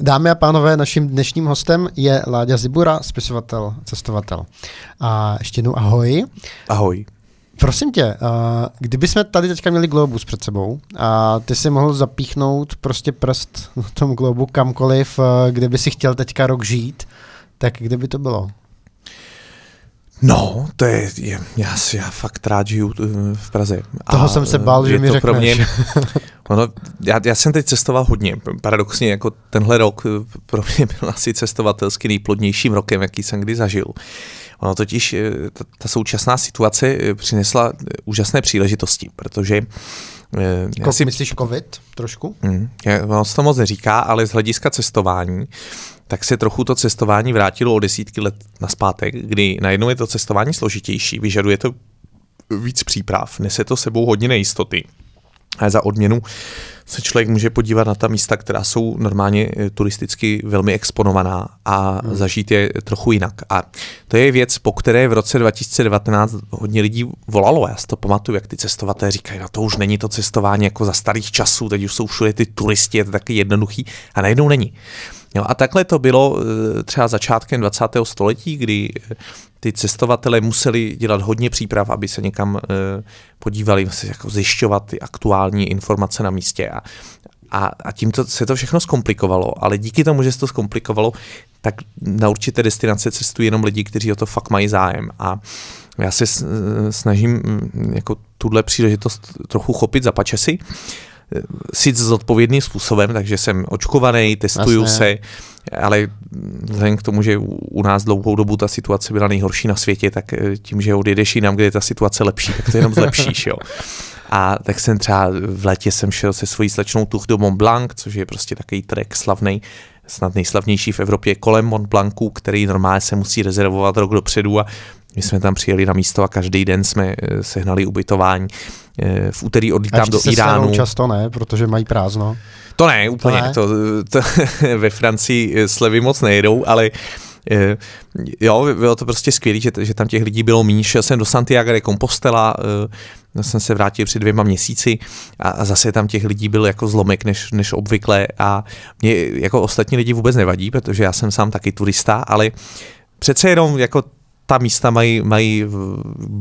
Dámy a pánové, naším dnešním hostem je Láďa Zibura, spisovatel, cestovatel. A ještě jednou ahoj. Ahoj. Prosím tě, kdyby jsme tady teďka měli globus před sebou a ty si mohl zapíchnout prostě prst na tom globu kamkoliv, kde by si chtěl teďka rok žít, tak kde by to bylo? No, to je, je já, já fakt rád žiju eh, v Praze. Toho a jsem se bál, že mi to řekneš. Pro mě, No, já, já jsem teď cestoval hodně. Paradoxně, jako tenhle rok eh, pro mě byl asi cestovatelsky nejplodnějším rokem, jaký jsem kdy zažil. Ono totiž, eh, ta, ta současná situace eh, přinesla úžasné příležitosti, protože Jako si... Myslíš covid trošku? Mm, ono se to moc neříká, ale z hlediska cestování, tak se trochu to cestování vrátilo o desítky let na zpátek, kdy najednou je to cestování složitější, vyžaduje to víc příprav, nese to sebou hodně nejistoty za odměnu se člověk může podívat na ta místa, která jsou normálně eh, turisticky velmi exponovaná a hmm. zažít je trochu jinak. A to je věc, po které v roce 2019 hodně lidí volalo. Já si to pamatuju, jak ty cestovatelé říkají, no to už není to cestování jako za starých časů, teď už jsou všude ty turisti, je to taky jednoduchý a najednou není. Jo, a takhle to bylo eh, třeba začátkem 20. století, kdy eh, ty cestovatele museli dělat hodně příprav, aby se někam eh, podívali, jako zjišťovat ty aktuální informace na místě. A, a, a to, se to všechno zkomplikovalo, ale díky tomu, že se to zkomplikovalo, tak na určité destinace cestují jenom lidi, kteří o to fakt mají zájem. A já se eh, snažím mm, jako tuhle příležitost trochu chopit za pačesy sice zodpovědným způsobem, takže jsem očkovaný, testuju Jasné. se, ale vzhledem k tomu, že u nás dlouhou dobu ta situace byla nejhorší na světě, tak eh, tím, že odjedeš jinam, kde je ta situace lepší, tak to jenom zlepšíš, jo. A tak jsem třeba v létě jsem šel se svojí slečnou tuch do Mont Blanc, což je prostě takový trek slavný, snad nejslavnější v Evropě kolem Mont Blancu, který normálně se musí rezervovat rok dopředu a my jsme tam přijeli na místo a každý den jsme eh, sehnali ubytování. Eh, v úterý odlítám do Iránu. často ne, protože mají prázdno. To ne, úplně. To ne? To, to, ve Francii eh, slevy moc nejedou, ale jo, bylo to prostě skvělé, že, že tam těch lidí bylo méně. Šel jsem do Santiago de Compostela, jsem se vrátil před dvěma měsíci a, a zase tam těch lidí byl jako zlomek než, než obvykle a mě jako ostatní lidi vůbec nevadí, protože já jsem sám taky turista, ale přece jenom jako ta místa mají, mají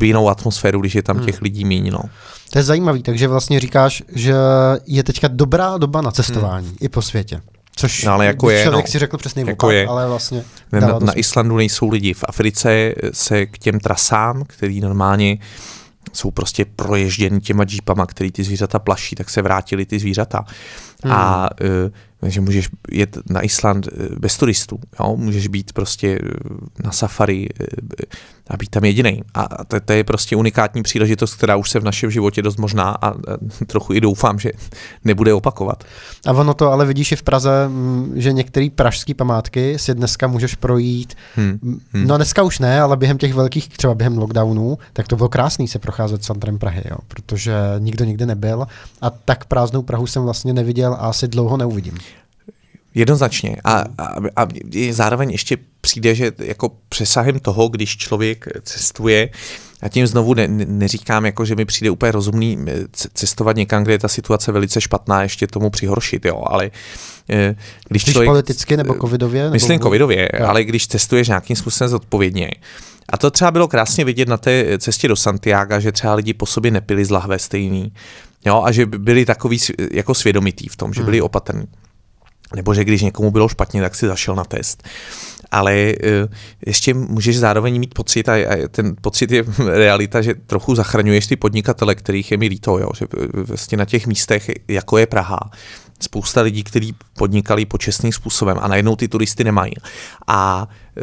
jinou atmosféru, když je tam hmm. těch lidí méně. No. To je zajímavé. takže vlastně říkáš, že je teďka dobrá doba na cestování hmm. i po světě. Což no, ale jako je, člověk no, si řekl přesně jako je. ale vlastně Vem, na, na Islandu nejsou lidi. V Africe se k těm trasám, který normálně jsou prostě proježděny těma džípama, který ty zvířata plaší, tak se vrátili ty zvířata. Hmm. A e, takže můžeš jet na Island eh, bez turistů, jo? můžeš být prostě eh, na safari eh, a být tam jediný. A to, to je prostě unikátní příležitost, která už se v našem životě dost možná a, trochu i doufám, že nebude opakovat. A ono to ale vidíš i v Praze, mm, že některé pražské památky si dneska můžeš projít. Hmm. Hmm. No dneska už ne, ale během těch velkých, třeba během lockdownů, tak to bylo krásný se procházet centrem Prahy, jo? protože nikdo nikde nebyl a tak prázdnou Prahu jsem vlastně neviděl a asi dlouho neuvidím. Jednoznačně. A, hmm. a, a zároveň ještě přijde, že jako přesahem toho, když člověk cestuje, a tím znovu ne, neříkám, jako, že mi přijde úplně rozumný eh, cestovat někam, kde je ta situace velice špatná, ještě tomu přihoršit, jo, ale eh, když když člověk... politicky nebo eh, covidově? Nebo myslím covidově, ne? ale když cestuješ nějakým způsobem zodpovědně, a to třeba bylo krásně vidět na té cestě do Santiago, že třeba lidi po sobě nepili z lahve stejný, jo, a že byli takový jako svědomitý v tom, že byli hmm. opatrní nebo že když někomu bylo špatně, tak si zašel na test ale eh, ještě můžeš zároveň mít pocit, a ten pocit je realita, že trochu zachraňuješ ty podnikatele, kterých je mi líto, jo, že eh, vlastně na těch místech, jako je Praha, spousta lidí, kteří podnikali počestným způsobem a najednou ty turisty nemají. A eh,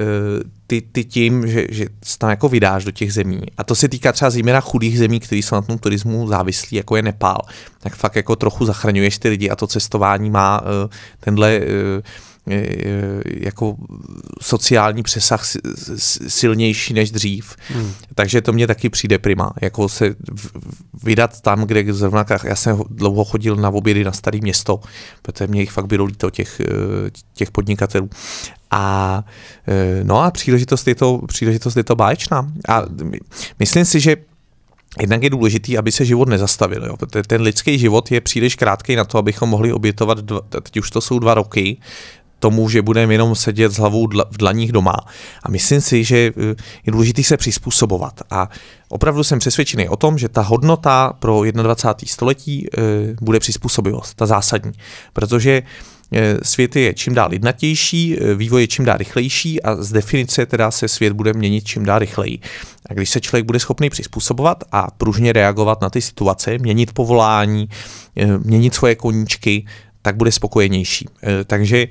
ty, ty tím, že, že se tam jako vydáš do těch zemí, a to se týká třeba zejména chudých zemí, které jsou na tom turismu závislí, jako je Nepál, tak fakt jako trochu zachraňuješ ty lidi a to cestování má tenhle E, jako sociální přesah silnější než dřív. Hmm. Takže to mě taky přijde prima. Jako se vydat tam, kde zrovna, já jsem dlouho chodil na obědy na staré město, protože mě jich fakt bylo líto těch, e, těch podnikatelů. A e, no a příležitost je to, příležitost je to báječná. A myslím si, že Jednak je důležitý, aby se život nezastavil, jo? protože ten lidský život je příliš krátký na to, abychom mohli obětovat, dva, teď už to jsou dva roky, tomu, že budeme jenom sedět s hlavou v dlaních doma. A myslím si, že eh, je důležité se přizpůsobovat. A opravdu jsem přesvědčený o tom, že ta hodnota pro 21. století eh, bude přizpůsobivost, ta zásadní. Protože eh, svět je čím dál jednatější, vývoj je čím dál rychlejší a z definice teda se svět bude měnit čím dál rychleji. A když se člověk bude schopný přizpůsobovat a pružně reagovat na ty situace, měnit povolání, měnit svoje koníčky, tak bude spokojenější. E, takže e,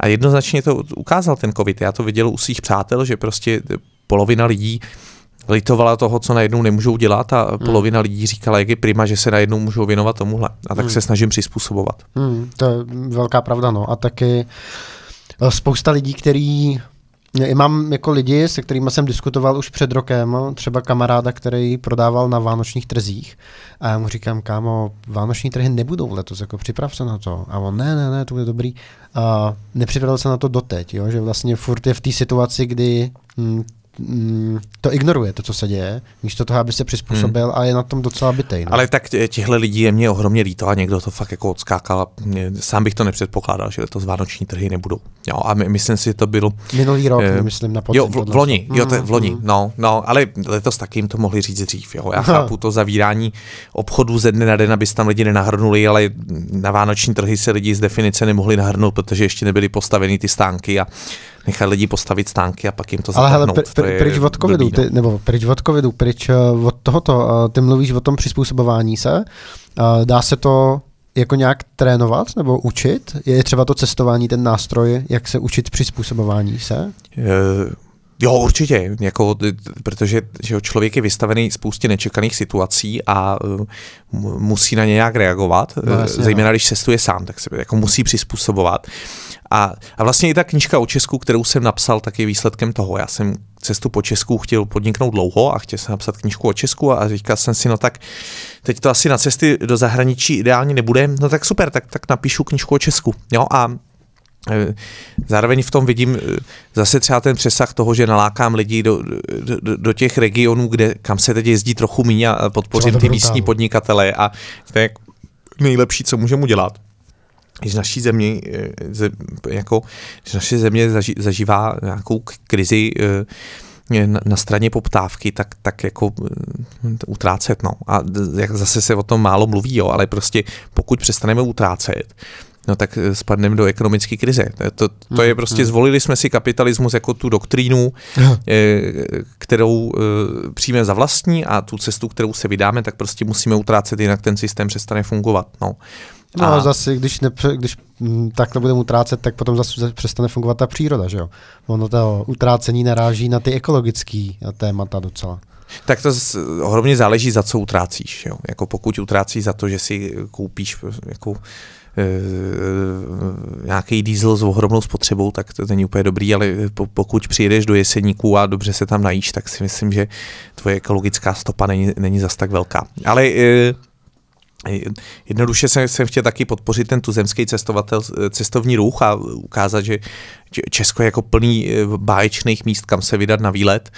a jednoznačně to ukázal ten covid. Já to viděl u svých přátel, že prostě polovina lidí litovala toho, co najednou nemůžou dělat a hmm. polovina lidí říkala, jak je prima, že se najednou můžou věnovat tomuhle. A tak hmm. se snažím přizpůsobovat. Hmm, to je velká pravda, no. A taky e, spousta lidí, který Mám jako lidi, se kterými jsem diskutoval už před rokem, třeba kamaráda, který prodával na vánočních trzích. A já mu říkám, kámo, vánoční trhy nebudou letos, jako připrav se na to. A on, ne, ne, ne, to bude dobrý. A nepřipravil se na to doteď, jo, že vlastně furt je v té situaci, kdy hm, Mm, to ignoruje, to, co se děje, místo toho, aby se přizpůsobil hmm. a je na tom docela bytej. No. Ale tak těchto lidí je mě ohromně líto a někdo to fakt jako odskákal. Sám bych to nepředpokládal, že to z vánoční trhy nebudou. Jo, a my, myslím si, že to bylo... Minulý rok, eh, myslím, na podzim. Jo, v, v loni, jo, to je v mm, loni, hmm. no, no, ale letos taky jim to mohli říct dřív. Jo. Já chápu to zavírání obchodů ze dne na den, aby tam lidi nenahrnuli, ale na vánoční trhy se lidi z definice nemohli nahrnout, protože ještě nebyly postaveny ty stánky a nechat lidi postavit stánky a pak jim to Ale hele, pr- pr- pryč od covidu, no. ty, nebo pryč od covidu, pryč eh, od tohoto, eh, ty mluvíš o tom přizpůsobování se, eh, dá se to jako nějak trénovat nebo učit? Je třeba to cestování ten nástroj, jak se učit přizpůsobování se? Jo, určitě, jako, protože že člověk je vystavený spoustě nečekaných situací a uh, musí na ně nějak reagovat, no, eh, jasně, zejména no. když cestuje sám, tak se jako musí přizpůsobovat. A, a vlastně i ta knižka o Česku, kterou jsem napsal, tak je výsledkem toho. Já jsem cestu po Česku chtěl podniknout dlouho a chtěl jsem napsat knižku o Česku a říkal jsem si, no tak teď to asi na cesty do zahraničí ideálně nebude, no tak super, tak, tak napíšu knižku o Česku. Jo, a Eh, zároveň v tom vidím eh, zase třeba ten přesah toho, že nalákám lidi do, do, do těch regionů, kde, kam se teď jezdí trochu míň a podpořím ty místní podnikatele a to je nejlepší, co můžeme udělat když naší země, eh, jako, když naše země zaži, zažívá nějakou krizi na, na straně poptávky, tak, tak jako utrácet, no. A jak zase se o tom málo mluví, jo, ale prostě pokud přestaneme utrácet, no tak eh, spadneme do ekonomické krize. Eh, to, to je hmm, prostě, hmm. zvolili jsme si kapitalismus jako tu doktrínu, eh, kterou přijme za vlastní a tu cestu, kterou se vydáme, tak prostě musíme utrácet, jinak ten systém přestane fungovat. No. No a zase, když, nepře, když mm, to budeme utrácet, tak potom zase přestane fungovat ta příroda, že jo? Ono to utrácení naráží na ty ekologické témata docela. Tak to hromně záleží, za co utrácíš. Jo? Jako pokud utrácíš za to, že si koupíš jako Eh, nějaký diesel s ohromnou spotřebou, tak to není úplně dobrý, ale pokud přijedeš do jeseníku a dobře se tam najíš, tak si myslím, že tvoje ekologická stopa není, není zas tak velká. Ale eh, Jednoduše jsem, jsem chtěl taky podpořit ten tuzemský cestovatel, cestovní ruch a ukázat, že Česko je jako plný eh, báječných míst, kam se vydat na výlet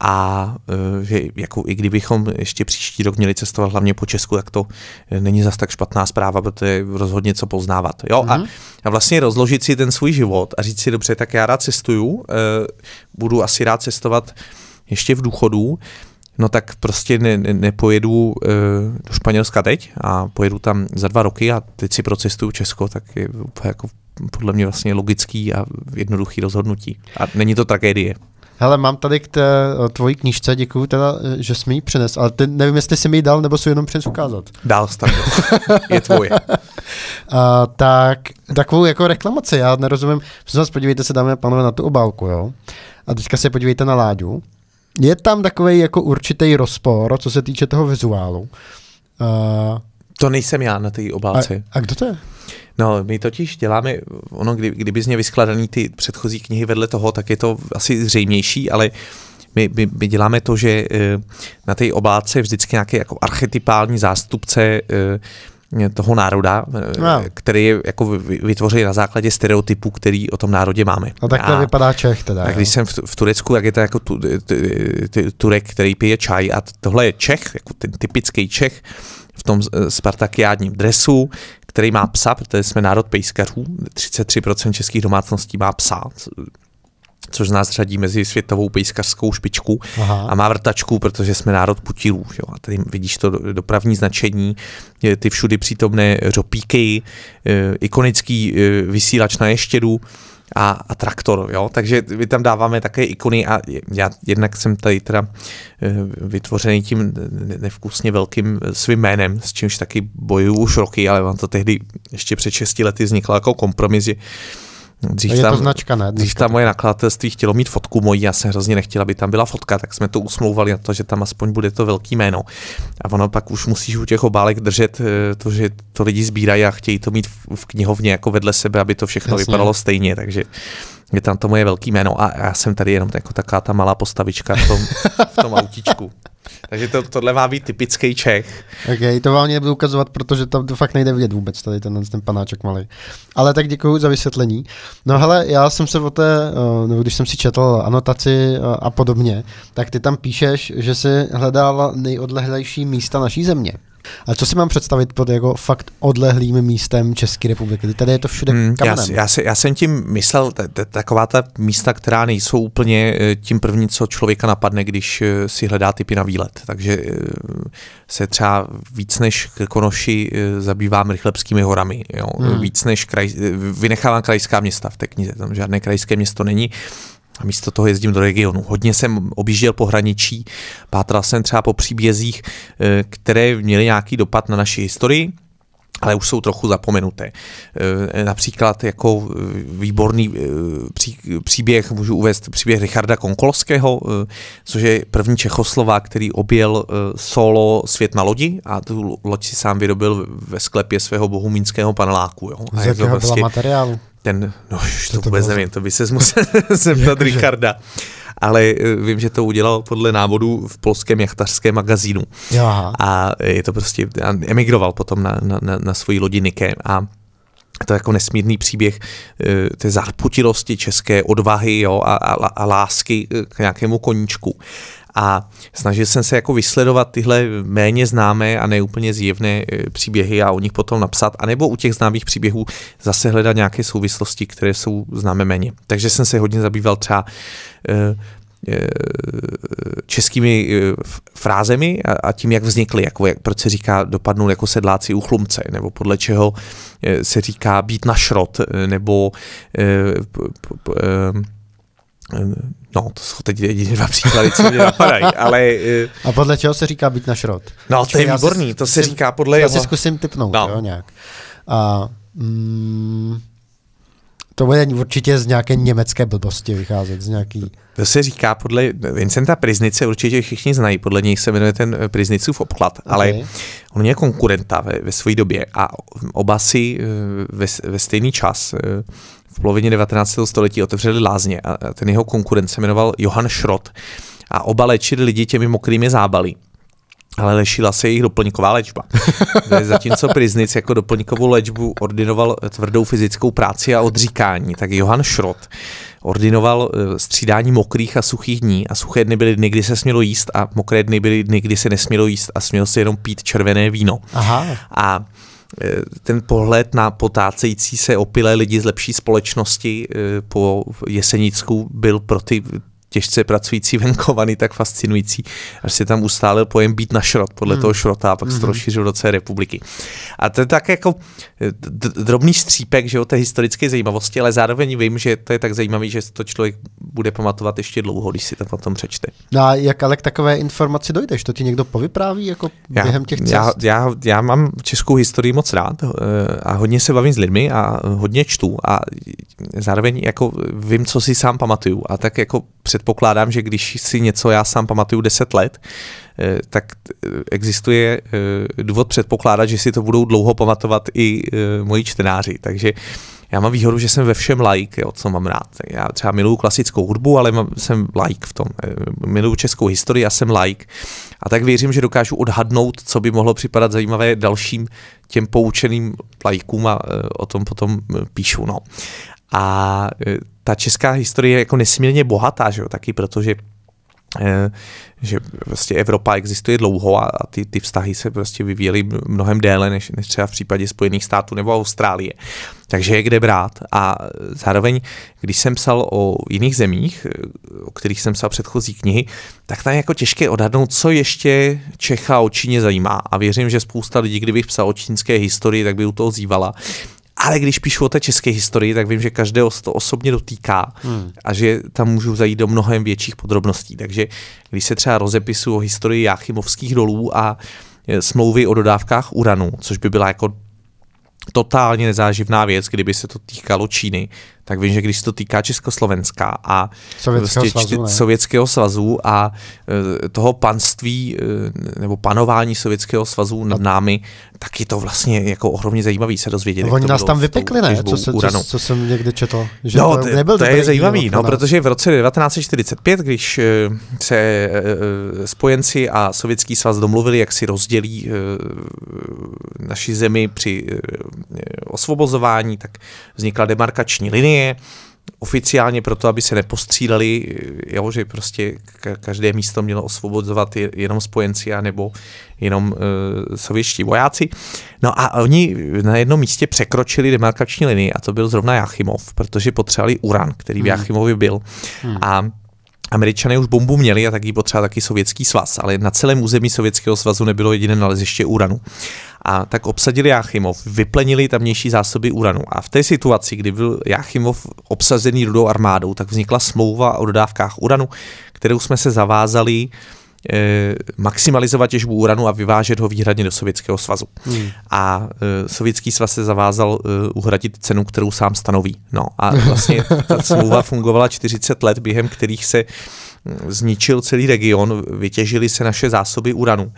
a e, že jako i kdybychom ještě příští rok měli cestovat hlavně po Česku, tak to e, není zas tak špatná zpráva, protože rozhodně co poznávat. Jo? Mm-hmm. A, mhm. a vlastně rozložit si ten svůj život a říct si, dobře, tak já rád cestuju, e, budu asi rád cestovat ještě v důchodu, no tak prostě ne, ne, nepojedu do Španělska teď a pojedu tam za dva roky a teď si procestuju Česko, tak je úplně jako podle mě vlastně logický a jednoduchý rozhodnutí. A není to tragédie. Hele, mám tady k té eh, tvojí knížce, děkuji teda, eh, že jsi mi ji přines, ale ty nevím, jestli jsi mi ji dal, nebo jsi jenom přines ukázat. Dál jsi je tvoje. A, tak, takovou jako reklamaci, já nerozumím. Prosím vás, podívejte se, dámy a pánové, na tu obálku, jo. A teďka se podívejte na Láďu. Je tam takový jako určitý rozpor, co se týče toho vizuálu. A, to nejsem já na té obálce. A, a kdo to je? No, my totiž děláme, ono, kdy, kdyby z mě vyskladaný ty předchozí knihy vedle toho, tak je to asi zřejmější, ale my, my, my děláme to, že eh, na té obálce je vždycky nějaký jako archetypální zástupce eh, toho národa, eh, no. který je jako vytvořený na základě stereotypů, který o tom národě máme. No tak to vypadá Čech teda. A když jo? jsem v, v Turecku, tak je to jako tu, tu, tu, Turek, který pije čaj a tohle je Čech, jako ten typický Čech v tom spartakiádním dresu, který má psa, protože jsme národ pejskařů, 33% českých domácností má psa, což nás řadí mezi světovou pejskařskou špičku Aha. a má vrtačku, protože jsme národ putilů. Jo. A tady vidíš to dopravní značení, ty všudy přítomné řopíky, eh, ikonický eh, vysílač na ještědu, a, a traktor, jo, takže my tam dáváme také ikony a já jednak jsem tady teda eh, vytvořený tím nevkusně velkým eh, svým jménem, s čímž taky bojuju už roky, ale vám to tehdy ještě před 6 lety vzniklo jako kompromis, že Dřív je tam, to značka, ne? Dřív tam moje nakladatelství chtělo mít fotku mojí, já jsem hrozně nechtěla, aby tam byla fotka, tak jsme to usmlouvali na to, že tam aspoň bude to velký jméno. A ono pak už musíš u těch obálek držet eh, to, že to lidi sbírají a chtějí to mít v knihovně jako vedle sebe, aby to všechno Jasně. vypadalo stejně, takže je tam to moje velký jméno a já jsem tady jenom jako taková ta malá postavička v tom, v tom autičku. Takže to, tohle má být typický Čech. Ok, to vám nebudu ukazovat, protože tam to fakt nejde vidět vůbec, tady ten, ten panáček malý. Ale tak děkuji za vysvětlení. No hele, já jsem se o té, eh, nebo když jsem si četl anotaci eh, a podobně, tak ty tam píšeš, že jsi hledal nejodlehlejší místa naší země. A co si mám představit pod jako fakt odlehlým místem České republiky? Tady je to všude hmm, kamenem. Já, já, já jsem tím myslel, taková ta místa, která nejsou úplně eh, tím první, co člověka napadne, když eh, si hledá typy na výlet. Takže eh, se třeba víc než Krkonoši zabývám Rychlebskými horami. Jo? Hmm. Víc než kraj, vynechávám krajská města v té knize, tam žádné krajské město není a místo toho jezdím do regionu. Hodně jsem objížděl pohraničí, pátral jsem třeba po příbězích, eh, které měly nějaký dopad na naši historii, ale už jsou trochu zapomenuté. Eh, například jako eh, výborný příběh, můžu uvést příběh Richarda Konkolského, což je první Čechoslova, který objel solo svět na lodi a tu loď si sám vyrobil ve sklepě svého bohumínského paneláku. Jo. A Z jakého prostě, materiálu? ten, no už to, to vůbec nevím, to by se musel zeptat Ricarda. Ale eh, vím, že to udělal podle návodu v polském jachtařském magazínu. Aha. A je to prostě, emigroval potom na, na, na, na svoji lodi Nike a to je jako nesmírný příběh eh, té zárputilosti české odvahy jo, a, a, a lásky eh, k nějakému koníčku a snažil jsem se jako vysledovat tyhle méně známé a neúplně zjevné e, příběhy a o nich potom napsat, anebo u těch známých příběhů zase hledat nějaké souvislosti, které jsou známé méně. Takže jsem se hodně zabýval třeba e, e, českými frázemi a tím, jak vznikly, jako jak, proč se říká dopadnul jako sedláci u chlumce, nebo podle čeho se říká být na šrot, nebo No, to jsou teď jediné dva příklady, co mě napadají, ale... Eh, a podle čeho se říká být na šrot? No, to je výborný, to se říká podle já jeho... Já si zkusím typnout, no. jo, nějak. A, mm, to bude určitě z nějaké německé blbosti vycházet, z nějaký... To se říká podle Vincenta Priznice, určitě všichni znají, podle něj se jmenuje ten eh, Priznicův obklad, okay. ale on je konkurenta ve, ve své době a oba si eh, ve, ve stejný čas v polovině 19. století otevřeli lázně a ten jeho konkurent se jmenoval Johann Schrott a oba léčili lidi těmi mokrými zábalí. Ale lešila se jejich doplňková léčba. Zatímco Priznic jako doplňkovou léčbu ordinoval eh, tvrdou fyzickou práci a odříkání, tak Johann Schrott ordinoval eh, střídání mokrých a suchých dní a suché dny byly dny, kdy se smělo jíst a mokré dny byly dny, kdy se nesmělo jíst a smělo se jenom pít červené víno. Aha. A Eh, ten pohled na potácející se opilé lidi z lepší společnosti eh, po Jesenicku byl pro ty těžce pracující venkovany tak fascinující, až se tam ustálil pojem být na šrot podle hmm. toho šrota a pak hmm. se to rozšířil do celé republiky. A to je tak jako eh, drobný střípek, že o té historické zajímavosti, ale zároveň vím, že to je tak zajímavý, že to člověk bude pamatovat ještě dlouho, když si to potom přečte. No a jak ale k takové informaci dojdeš? To ti někdo povypráví jako já, během těch cest? Já, já, já mám českou historii moc rád eh, a hodně se bavím s lidmi a hodně čtu a zároveň jako vím, co si sám pamatuju a tak jako před předpokládám, že když si něco já sám pamatuju 10 let, eh, tak eh, existuje eh, důvod předpokládat, že si to budou dlouho pamatovat i moji čtenáři. Takže já mám výhodu, že jsem ve všem like, jo, co mám rád. Já třeba miluju klasickou hudbu, ale mám, jsem like v tom. Miluju českou historii a jsem like. A tak věřím, že dokážu odhadnout, co by mohlo připadat zajímavé dalším těm poučeným lajkům a o tom potom píšu. No. A ta česká historie je jako nesmírně bohatá, že jo, taky protože eh, že prostě Evropa existuje dlouho a ty, ty vztahy se prostě vyvíjely mnohem déle než, než třeba v případě Spojených států nebo Austrálie. Takže je kde brát. A zároveň, když jsem psal o jiných zemích, o kterých jsem psal předchozí knihy, tak tam je jako těžké odhadnout, co ještě Čecha o Číně zajímá. A věřím, že spousta lidí, kdybych psal o čínské historii, tak by u toho zývala. Ale když píšu o té české historii, tak vím, že každého se to osobně dotýká hmm. a že tam můžu zajít do mnohem větších podrobností. Takže když se třeba rozepisu o historii Jáchymovských dolů a e, smlouvy o dodávkách uranu, což by byla jako totálně nezáživná věc, kdyby se to týkalo Číny, tak vím, že když se to týká Československa a Sovětského, vlastně, svazu, čty, Sovětského svazu a e, toho panství e, nebo panování Sovětského svazu nad námi, tak je to vlastně jako ohromně zajímavý se dozvědět. Oni nás tam vypekli, ne? Co, se, co, co jsem někde četl. Že no, to, nebyl to je zajímavý, no, protože v roce 1945, když e, se e, e, spojenci a Sovětský svaz domluvili, jak si rozdělí e, naši zemi při e, e osvobozování, tak vznikla demarkační linie je oficiálně proto, aby se nepostříleli, jo, že prostě každé místo mělo osvobozovat jenom spojenci a nebo jenom e, sovětští vojáci. No a oni na jednom místě překročili demarkační linii a to byl zrovna Jachimov, protože potřebovali uran, který v hmm. Jachimově byl. Hmm. A Američané už bombu měli a taky potřeba taky sovětský svaz, ale na celém území Sovětského svazu nebylo jediné naleziště uranu a tak obsadili Jáchymov, vyplenili tamnější zásoby uranu. A v té situaci, kdy byl Jáchymov obsazený rudou armádou, tak vznikla smlouva o dodávkách uranu, kterou jsme se zavázali Eh, maximalizovat těžbu uranu a vyvážet ho výhradně do Sovětského svazu. Hmm. A eh, Sovětský svaz se zavázal eh, uhradit cenu, kterou sám stanoví. No a vlastně ta smlouva fungovala 40 let, během kterých se hm, zničil celý region, vytěžili se naše zásoby uranu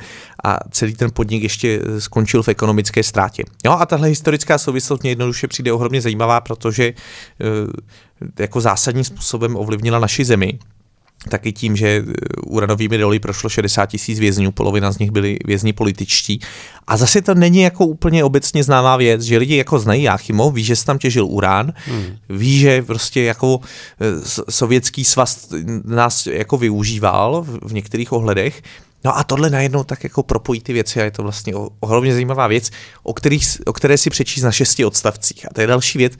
a celý ten podnik ještě skončil v ekonomické ztrátě. Jo, no, a tahle historická souvislost mě jednoduše přijde ohromně zajímavá, protože jako zásadním způsobem ovlivnila naši zemi taky tím, že eh, uranovými doly prošlo 60 tisíc vězňů, polovina z nich byli vězni političtí. A zase to není jako úplně obecně známá věc, že lidi jako znají Jáchymov, ví, že se tam těžil urán, hmm. ví, že prostě jako eh, sovětský svaz nás jako využíval v některých ohledech, No a tohle najednou tak jako propojí ty věci a je to vlastně ohromně zajímavá věc, o, kterých, o které si přečíst na šesti odstavcích. A to je další věc,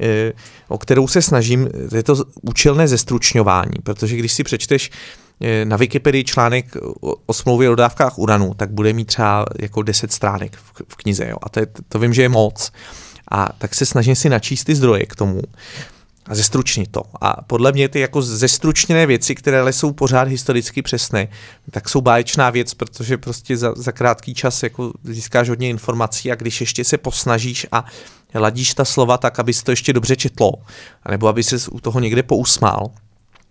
E, o kterou se snažím, je to účelné zestručňování, protože když si přečteš e, na Wikipedii článek o smlouvě o dávkách uranu, tak bude mít třeba jako 10 stránek v knize. Jo? A to, je, to vím, že je moc. A tak se snažím si načíst ty zdroje k tomu a zestručnit to. A podle mě ty jako zestručněné věci, které ale jsou pořád historicky přesné, tak jsou báječná věc, protože prostě za, za krátký čas jako získáš hodně informací a když ještě se posnažíš a ladíš ta slova tak, aby se to ještě dobře četlo, nebo aby se u toho někde pousmál,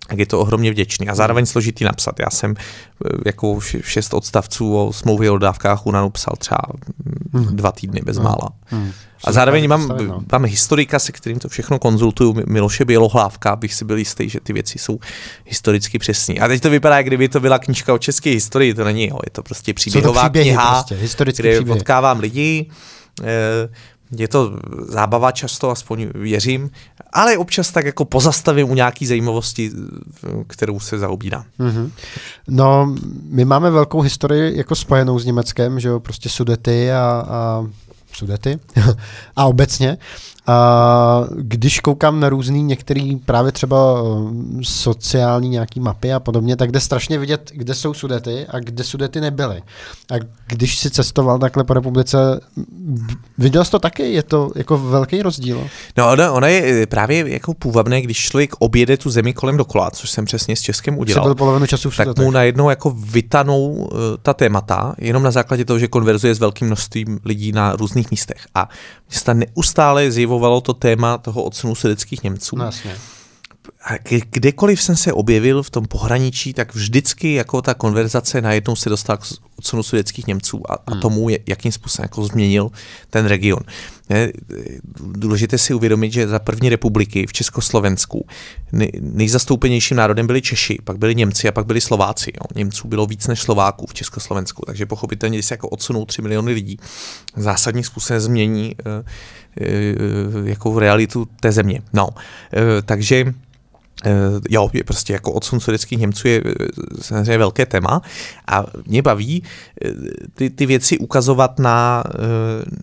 tak je to ohromně vděčný a zároveň složitý napsat. Já jsem eh, jako šest odstavců o smlouvě o dávkách u psal třeba hm, hm. dva týdny bezmála. Hmm. Hmm. A zároveň mám, no. mám historika, se kterým to všechno konzultuju, Miloše Bělohlávka, abych si byl jistý, že ty věci jsou historicky přesné. A teď to vypadá, jak kdyby to byla knižka o české historii, to není, jo, je to prostě příběhová to kniha, prostě, historický kde příběh. potkávám lidi, eh, je to zábava často, aspoň věřím, ale občas tak jako pozastavím u nějaký zajímavosti, kterou se zaobírám. Mm-hmm. No, my máme velkou historii jako spojenou s Německem, že jo, prostě sudety a, a Sudety a obecně. A když koukám na různý některý právě třeba eh, sociální nějaký mapy a podobně, tak jde strašně vidět, kde jsou sudety a kde sudety nebyly. A když si cestoval takhle po republice, viděl jsi to taky? Je to jako velký rozdíl? No ona ona je eh, právě jako půvabné, když člověk objede tu zemi kolem dokola, což jsem přesně s Českem udělal. Byl polovinu času v tak mu najednou jako vytanou eh, ta témata, jenom na základě toho, že konverzuje s velkým množstvím lidí na různých místech. A města neustále zjevou zasahovalo to téma toho odsunu sudetských Němců. No, jasně. A kdekoliv jsem se objevil v tom pohraničí, tak vždycky jako ta konverzace najednou se dostala k odsunu sudeckých Němců a, a hmm. tomu, jakým způsobem jako změnil ten region. Je důležité si uvědomit, že za první republiky v Československu nejzastoupenějším národem byli Češi, pak byli Němci a pak byli Slováci. Jo. Němců bylo víc než Slováků v Československu, takže pochopitelně, když se jako odsunou 3 miliony lidí, zásadní způsobem změní uh, Eh, jakou realitu té země. No, eh, takže eh, jo, je prostě jako odsun sudeckých Němců je samozřejmě velké téma a mě baví ty, ty věci ukazovat na,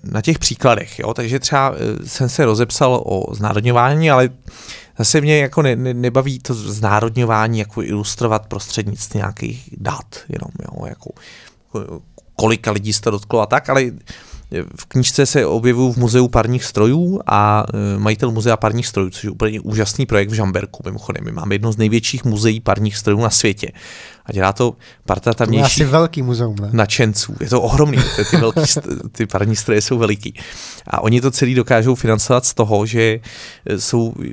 na těch příkladech. Jo? Takže třeba jsem se rozepsal o znárodňování, ale zase mě jako ne, ne, nebaví to znárodňování jako ilustrovat prostřednictvím nějakých dat, jenom jo, jako kolika lidí se to dotklo a tak, ale v knížce se objevují v muzeu parních strojů a e, majitel muzea parních strojů, což je úplně úžasný projekt v Žamberku, mimochodem. My máme jedno z největších muzeí parních strojů na světě. A dělá to parta tam je asi velký muzeum, ne? Načenců. Je to ohromný, ty, velký, ty parní stroje jsou veliký. A oni to celý dokážou financovat z toho, že e, jsou e,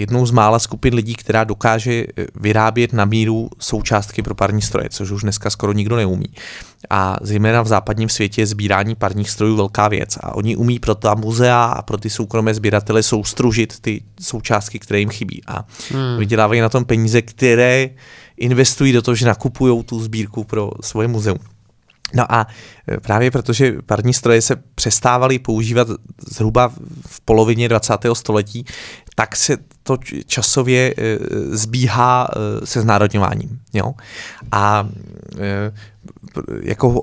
jednou z mála skupin lidí, která dokáže vyrábět na míru součástky pro parní stroje, což už dneska skoro nikdo neumí a zejména v západním světě je sbírání parních strojů velká věc a oni umí pro ta muzea a pro ty soukromé sběratele soustružit ty součástky, které jim chybí a hmm. vydělávají na tom peníze, které investují do toho, že nakupují tu sbírku pro svoje muzeum. No a e, právě protože parní stroje se přestávaly používat zhruba v polovině 20. století, tak se to časově eh, zbíhá eh, se znárodňováním. Jo? A eh, jako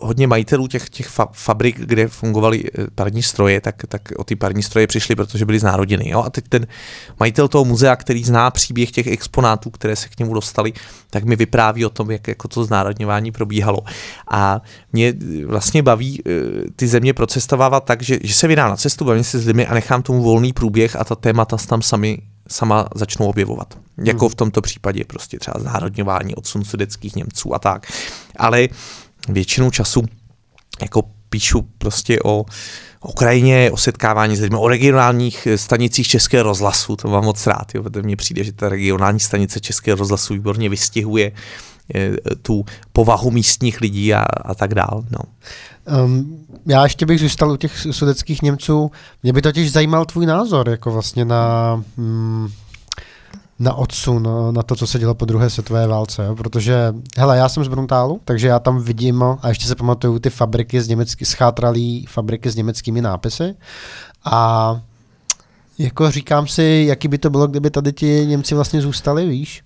hodně majitelů těch, těch fa- fabrik, kde fungovaly parní stroje, tak, tak o ty parní stroje přišli, protože byly znárodněny. Jo? A teď ten majitel toho muzea, který zná příběh těch exponátů, které se k němu dostali, tak mi vypráví o tom, jak jako to znárodňování probíhalo. A mě vlastně baví ty země procestovávat tak, že, že se vydá na cestu, bavím se s lidmi a nechám tomu volný průběh a ta témata tam sami sama začnou objevovat. Jako hmm. v tomto případě prostě třeba znárodňování odsun sudeckých Němců a tak. Ale většinu času jako píšu prostě o o krajině, o setkávání s lidmi, o regionálních stanicích Českého rozhlasu, to mám moc rád, jo, protože mně přijde, že ta regionální stanice Českého rozhlasu výborně vystihuje eh, tu povahu místních lidí a, a tak dál. No. Um, já ještě bych zůstal u těch sudeckých Němců. Mě by totiž zajímal tvůj názor jako vlastně na, mm, na odsun, na to, co se dělo po druhé světové válce. Jo? Protože, hele, já jsem z Bruntálu, takže já tam vidím a ještě se pamatuju ty fabriky z německy, schátralý fabriky s německými nápisy. A jako říkám si, jaký by to bylo, kdyby tady ti Němci vlastně zůstali, víš?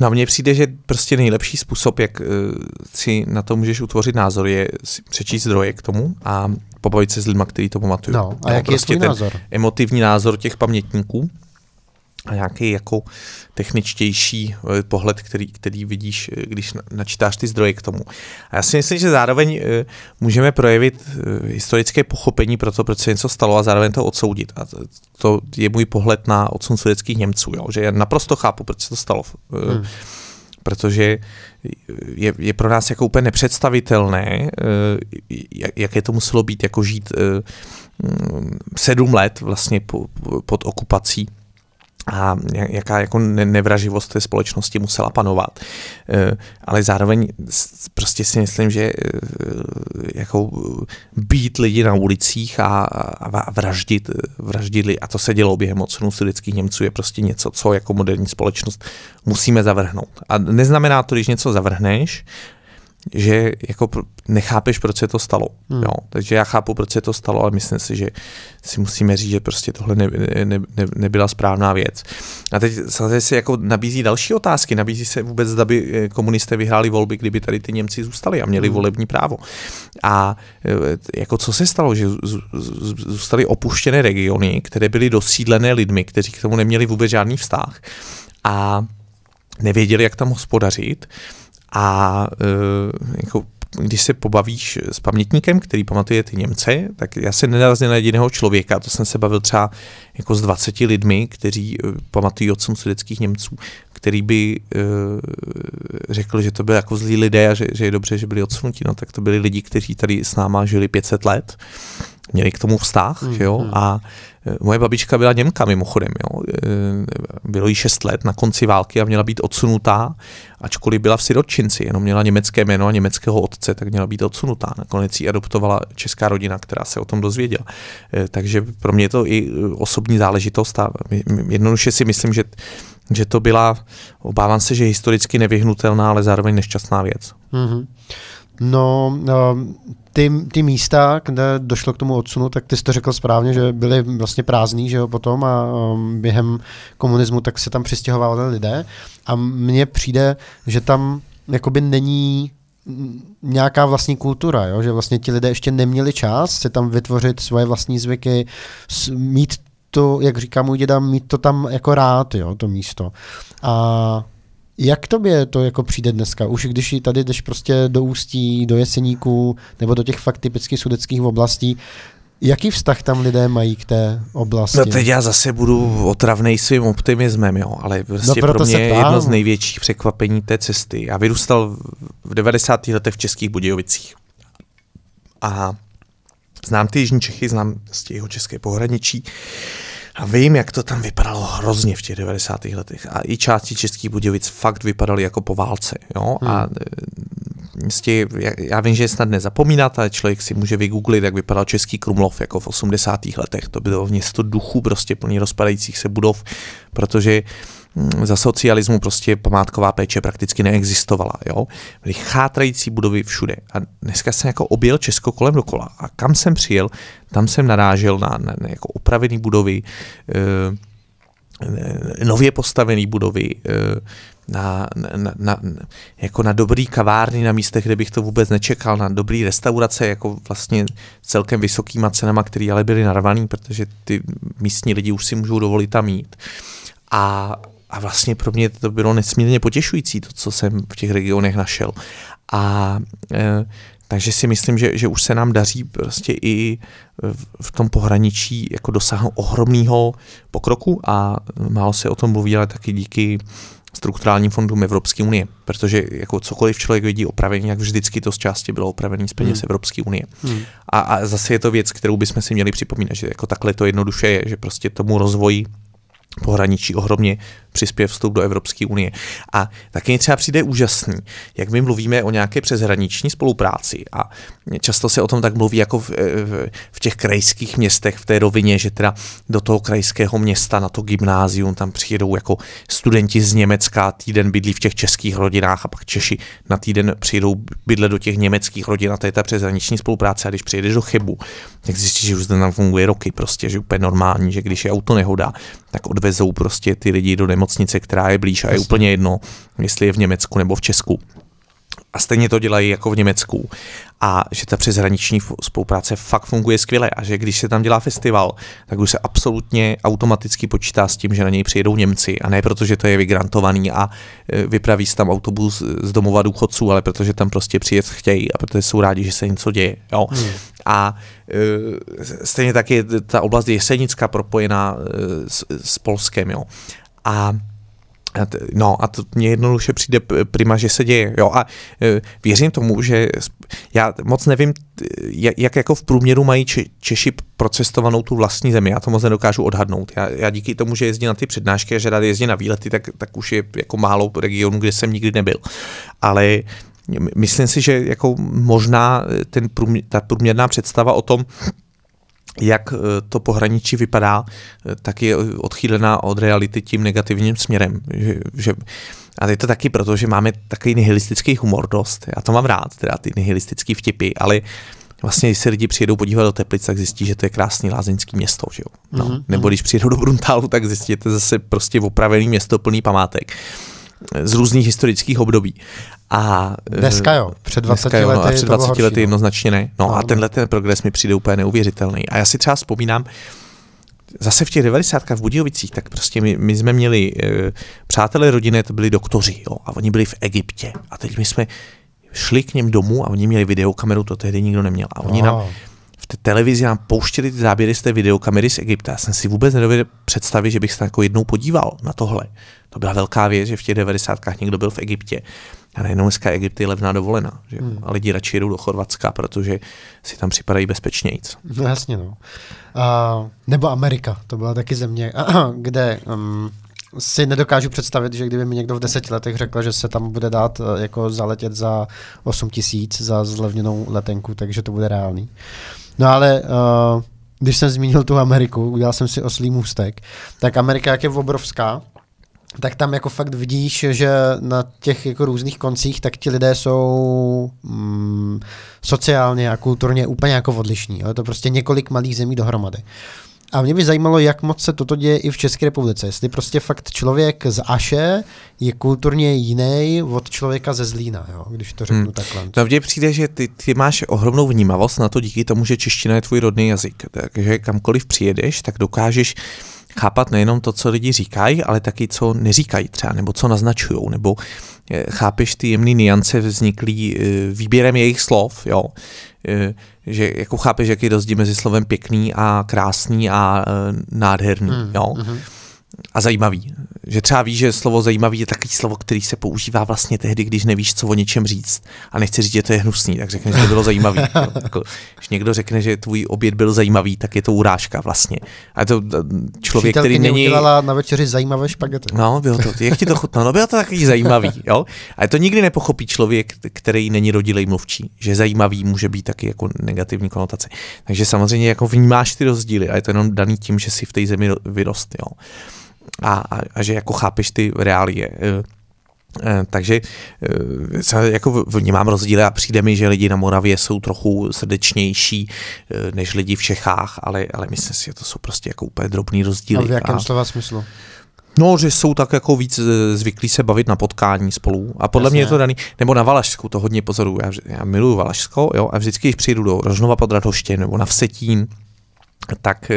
No a mně přijde, že prostě nejlepší způsob, jak eh, si na to můžeš utvořit názor, je si přečíst zdroje k tomu a pobavit se s lidmi, kteří to pamatují. No, a no, jaký prostě je tvůj prostě názor? Emotivní názor těch pamětníků a nějaký jako techničtější eh, pohled, který, který vidíš, eh, když načítáš ty zdroje k tomu. A já si myslím, že zároveň eh, můžeme projevit historické pochopení pro to, proč se něco stalo a zároveň to odsoudit. A to je můj pohled na odsun sudeckých Němců, jo? že já naprosto chápu, proč se to stalo. Hmm. Protože je, je pro nás jako úplně nepředstavitelné, jak je to muselo být, jako žít mm, sedm let vlastně pod okupací a jaká jako nevraživost té společnosti musela panovat. E, ale zároveň prostě si myslím, že e, jako být lidi na ulicích a, vraždit, vraždili, a to se dělo během odsunu sudických Němců, je prostě něco, co jako moderní společnost musíme zavrhnout. A neznamená to, když něco zavrhneš, že jako nechápeš, proč se to stalo. Hmm. Jo, takže já chápu, proč se to stalo, ale myslím si, že si musíme říct, že prostě tohle ne, ne, ne, nebyla správná věc. A teď samozřejmě se jako nabízí další otázky. Nabízí se vůbec, aby eh, komunisté vyhráli volby, kdyby tady ty Němci zůstali a měli hmm. volební právo. A eh, jako co se stalo, že zůstaly opuštěné regiony, které byly dosídlené lidmi, kteří k tomu neměli vůbec žádný vztah a nevěděli, jak tam hospodařit a eh, jako když se pobavíš s pamětníkem, který pamatuje ty Němce, tak já se nenarazil na jediného člověka, to jsem se bavil třeba jako s 20 lidmi, kteří eh, pamatují otcům sudeckých Němců, který by e, řekl, že to byly jako zlí lidé a že, že je dobře, že byli odsunutí, no tak to byli lidi, kteří tady s náma žili 500 let měli k tomu vztah, mm, jo, mhm. a e, moje babička byla Němka mimochodem, jo. E, bylo jí 6 let na konci války a měla být odsunutá, ačkoliv byla v Sirotčinci, jenom měla německé jméno a německého otce, tak měla být odsunutá. Nakonec ji adoptovala česká rodina, která se o tom dozvěděla. E, takže pro mě je to i osobní záležitost a jednoduše si myslím, že že to byla, obávám se, že historicky nevyhnutelná, ale zároveň nešťastná věc. Mm-hmm. No, ty, ty místa, kde došlo k tomu odsunu, tak ty jsi to řekl správně, že byly vlastně prázdný, že jo, potom a um, během komunismu tak se tam přistěhovali lidé a mně přijde, že tam jakoby není nějaká vlastní kultura, jo? že vlastně ti lidé ještě neměli čas se tam vytvořit svoje vlastní zvyky, mít to, jak říká můj děda, mít to tam jako rád, jo, to místo. A jak tobě to jako přijde dneska? Už když tady jdeš prostě do Ústí, do Jeseníků, nebo do těch fakt typicky sudeckých oblastí, Jaký vztah tam lidé mají k té oblasti? No teď já zase budu otravnej svým optimismem, jo, ale no prostě no pro mě je jedno z největších překvapení té cesty. Já vyrůstal v 90. letech v Českých Budějovicích. A znám ty Jižní Čechy, znám z jeho české pohraničí. A vím, jak to tam vypadalo hrozně v těch 90. letech. A i části Českých Budějovic fakt vypadaly jako po válce. Jo? Hmm. A eh, jistě, já vím, že je snad nezapomínat, ale člověk si může vygooglit, jak vypadal Český Krumlov jako v 80. letech. To bylo město duchu prostě plný rozpadajících se budov, protože Mm, za socialismu prostě památková péče prakticky neexistovala. Jo? Byly chátrající budovy všude. A dneska jsem jako objel Česko kolem dokola. A kam jsem přijel, tam jsem narážel na, na, na jako opravené budovy, e, nově postavené budovy, e, na, na, na, jako na dobrý kavárny na místech, kde bych to vůbec nečekal, na dobrý restaurace, jako vlastně celkem vysokýma cenama, které ale byly narvaný, protože ty místní lidi už si můžou dovolit tam jít. A, a vlastně pro mě to bylo nesmírně potěšující, to, co jsem v těch regionech našel. A e, takže si myslím, že, že už se nám daří prostě i v tom pohraničí jako dosáhnout ohromného pokroku a málo se o tom mluví, ale taky díky strukturálním fondům Evropské unie, protože jako cokoliv člověk vidí opravený, jak vždycky to z části bylo opravený z peněz hmm. Evropské unie. Hmm. A, a zase je to věc, kterou bychom si měli připomínat, že jako takhle to jednoduše je, že prostě tomu rozvoji pohraničí ohromně přispěje vstup do Evropské unie. A taky mi třeba přijde úžasný, jak my mluvíme o nějaké přeshraniční spolupráci a často se o tom tak mluví jako v, e, v, v těch krajských městech v té rovině, že teda do toho krajského města na to gymnázium tam přijedou jako studenti z Německa, týden bydlí v těch českých rodinách a pak Češi na týden přijedou bydle do těch německých rodin a to je ta přeshraniční spolupráce. A když přijedeš do Chebu, tak zjistíš, že už tam funguje roky prostě, že úplně normální, že když je auto nehoda, tak odvezou prostě ty lidi do nemocnici, která je blíž a je úplně jedno, jestli je v Německu nebo v Česku. A stejně to dělají jako v Německu. A že ta přeshraniční spolupráce fakt funguje skvěle a že když se tam dělá festival, tak už se absolutně automaticky počítá s tím, že na něj přijedou Němci. A ne proto, že to je vygrantovaný a e, vypraví se tam autobus z domova důchodců, ale protože tam prostě přijet chtějí a protože jsou rádi, že se něco děje. Jo? Hmm. A e, stejně tak je ta oblast Jesenická propojená e, s, s Polskem. Jo? A No a to mě jednoduše přijde prima, že se děje. Jo, a e, věřím tomu, že já moc nevím, jak jako v průměru mají Češi procestovanou tu vlastní zemi. Já to moc nedokážu odhadnout. Já, já díky tomu, že jezdím na ty přednášky a že rád jezdím na výlety, tak, tak už je jako málo regionů, kde jsem nikdy nebyl. Ale myslím si, že jako možná ten průměr, ta průměrná představa o tom, jak eh, to pohraničí vypadá, eh, tak je odchýlená od reality tím negativním směrem. Že, že, a je to taky proto, že máme takový nihilistický humor dost. Já to mám rád, teda ty nihilistické vtipy, ale vlastně, když se lidi přijedou podívat do Teplic, tak zjistí, že to je krásný lázeňský město. Že jo? No. Mm-hmm. Nebo mhm. když přijedou do Bruntálu, tak zjistíte zase prostě opravený město plný památek eh, z různých historických období. A, e, dneska jo, před 20 dneska, lety, no, a před 20 horší, lety no. jednoznačně ne. No, no a tenhle ten progres mi přijde úplně neuvěřitelný. A já si třeba vzpomínám, zase v těch 90. v Budějovicích, tak prostě my, my jsme měli uh, přátelé rodiny, to byli doktoři, jo, a oni byli v Egyptě. A teď my jsme šli k něm domů a oni měli videokameru, to tehdy nikdo neměl. A oni nám, no té televizi nám pouštěli ty záběry z té videokamery z Egypta. Já jsem si vůbec nedovedl představit, že bych se jako jednou podíval na tohle. To byla velká věc, že v těch 90. někdo byl v Egyptě. A najednou dneska Egypt je levná dovolená. Že? Hmm. A lidi radši jdou do Chorvatska, protože si tam připadají bezpečnějíc. No jasně, no. Uh, nebo Amerika, to byla taky země, kde um, si nedokážu představit, že kdyby mi někdo v deseti letech řekl, že se tam bude dát e, jako zaletět za 8 tisíc za zlevněnou letenku, takže to bude reálný. Uh, No ale uh, když jsem zmínil tu Ameriku, udělal jsem si oslý můstek, tak Amerika jak je obrovská, tak tam jako fakt vidíš, že na těch jako různých koncích, tak ti lidé jsou mm, sociálně a kulturně úplně jako odlišní. Jo? Je to prostě několik malých zemí dohromady. A mě by zajímalo, jak moc se toto děje i v České republice. Jestli prostě fakt člověk z Aše je kulturně jiný od člověka ze Zlína, jo? když to řeknu hmm. takhle. No mně přijde, že ty, ty máš ohromnou vnímavost na to díky tomu, že čeština je tvůj rodný jazyk. Takže kamkoliv přijedeš, tak dokážeš chápat nejenom to, co lidi říkají, ale taky, co neříkají třeba, nebo co naznačují, nebo eh, chápeš ty jemné niance vzniklý eh, výběrem jejich slov, jo. Eh, že jako chápeš, jaký rozdíl mezi slovem pěkný a krásný a eh, nádherný, mm, jo. Mm-hmm a zajímavý. Že třeba víš, že slovo zajímavý je takový slovo, který se používá vlastně tehdy, když nevíš, co o něčem říct. A nechci říct, že to je hnusný, tak řekneš, že to bylo zajímavý. No, jako, když někdo řekne, že tvůj oběd byl zajímavý, tak je to urážka vlastně. A to člověk, který není... udělala na večeři zajímavé špagety. No, bylo to, jak ti to chutnalo? No, bylo to takový zajímavý, jo? A to nikdy nepochopí člověk, který není rodilej mluvčí, že zajímavý může být taky jako negativní konotace. Takže samozřejmě jako vnímáš ty rozdíly a je to jenom daný tím, že si v té zemi vyrost, jo a, a, a že jako chápeš ty reálie. Eh, eh, takže eh, jako vnímám rozdíly a přijde mi, že lidi na Moravě jsou trochu srdečnější než lidi v Čechách, ale, ale myslím si, že to jsou prostě jako úplně drobný rozdíly. A v jakém a... slova smyslu? No, že jsou tak jako víc zvyklí se bavit na potkání spolu. A podle Jasně. mě je to daný, nebo na Valašsku to hodně pozoruju. Já, já miluju Valašsko, jo, a vždycky, když přijdu do Rožnova pod Radoště nebo na Vsetín, tak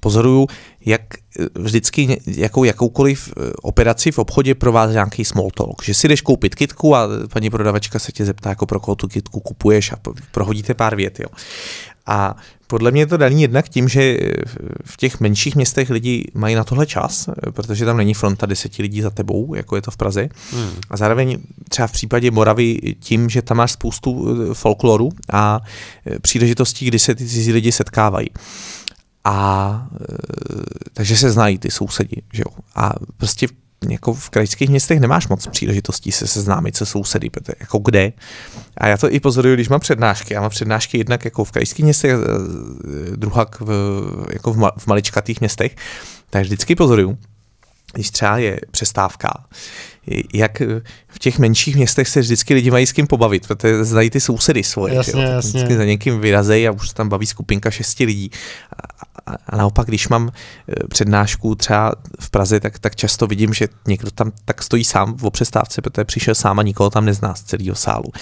pozoruju, jak eh, vždycky jakou, jakoukoliv eh, operaci v obchodě provází nějaký small talk. Že si jdeš koupit kitku a eh, paní prodavačka se tě zeptá, jako pro koho tu kitku kupuješ a prohodíte pár vět. Jo. A podle mě je to daný jednak tím, že v těch menších městech lidi mají na tohle čas, protože tam není fronta deseti lidí za tebou, jako je to v Praze. Hmm. A zároveň třeba v případě Moravy tím, že tam máš spoustu folkloru a příležitostí, kdy se ty cizí lidi setkávají a e, takže se znají ty sousedi, že jo. A prostě jako v krajských městech nemáš moc příležitostí se seznámit se sousedy, protože jako kde. A já to i pozoruju, když mám přednášky. Já mám přednášky jednak jako v krajských městech, e, e, druhá v, jako v, ma, v maličkatých městech, tak vždycky pozoruju, když třeba je přestávka, jak v těch menších městech se vždycky lidi mají s kým pobavit, protože znají ty sousedy svoje. Jasně, jo? jasně. Vždycky za někým vyrazejí a už se tam baví skupinka šesti lidí. A, a naopak, když mám eh, přednášku třeba v Praze, tak, tak často vidím, že někdo tam tak stojí sám v přestávce, protože přišel sám a nikoho tam nezná z celého sálu.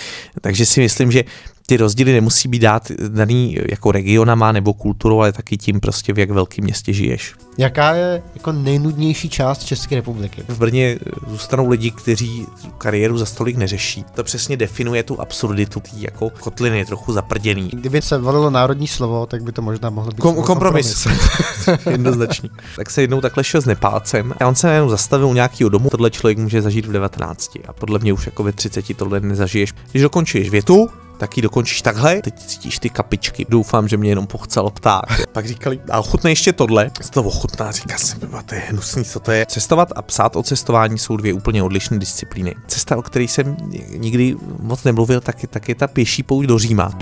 Takže si myslím, že ty rozdíly nemusí být dát daný jako regionama nebo kulturou, ale taky tím prostě, v jak velkém městě žiješ. Jaká je jako nejnudnější část České republiky? V Brně eh, zůstanou lidi, kteří kariéru za stolik neřeší. To přesně definuje tu absurditu, tý jako kotliny je trochu zaprděný. Kdyby se volilo národní slovo, tak by to možná mohlo být Kom- kompromis. Jednoznačný. tak se jednou takhle šel s Nepálcem a on se jenom zastavil u nějakého domu. Tohle člověk může zažít v 19 a podle mě už jako ve 30 tohle nezažiješ. Když dokončíš větu, tak ji dokončíš takhle, teď cítíš ty kapičky, doufám, že mě jenom pochcel pták. Pak říkali, a ochutnej ještě tohle, se to ochutná, říká se, to je hnusný, co to je. Cestovat a psát o cestování jsou dvě úplně odlišné disciplíny. Cesta, o které jsem nikdy moc nemluvil, tak je, tak je ta pěší pouť do Říma.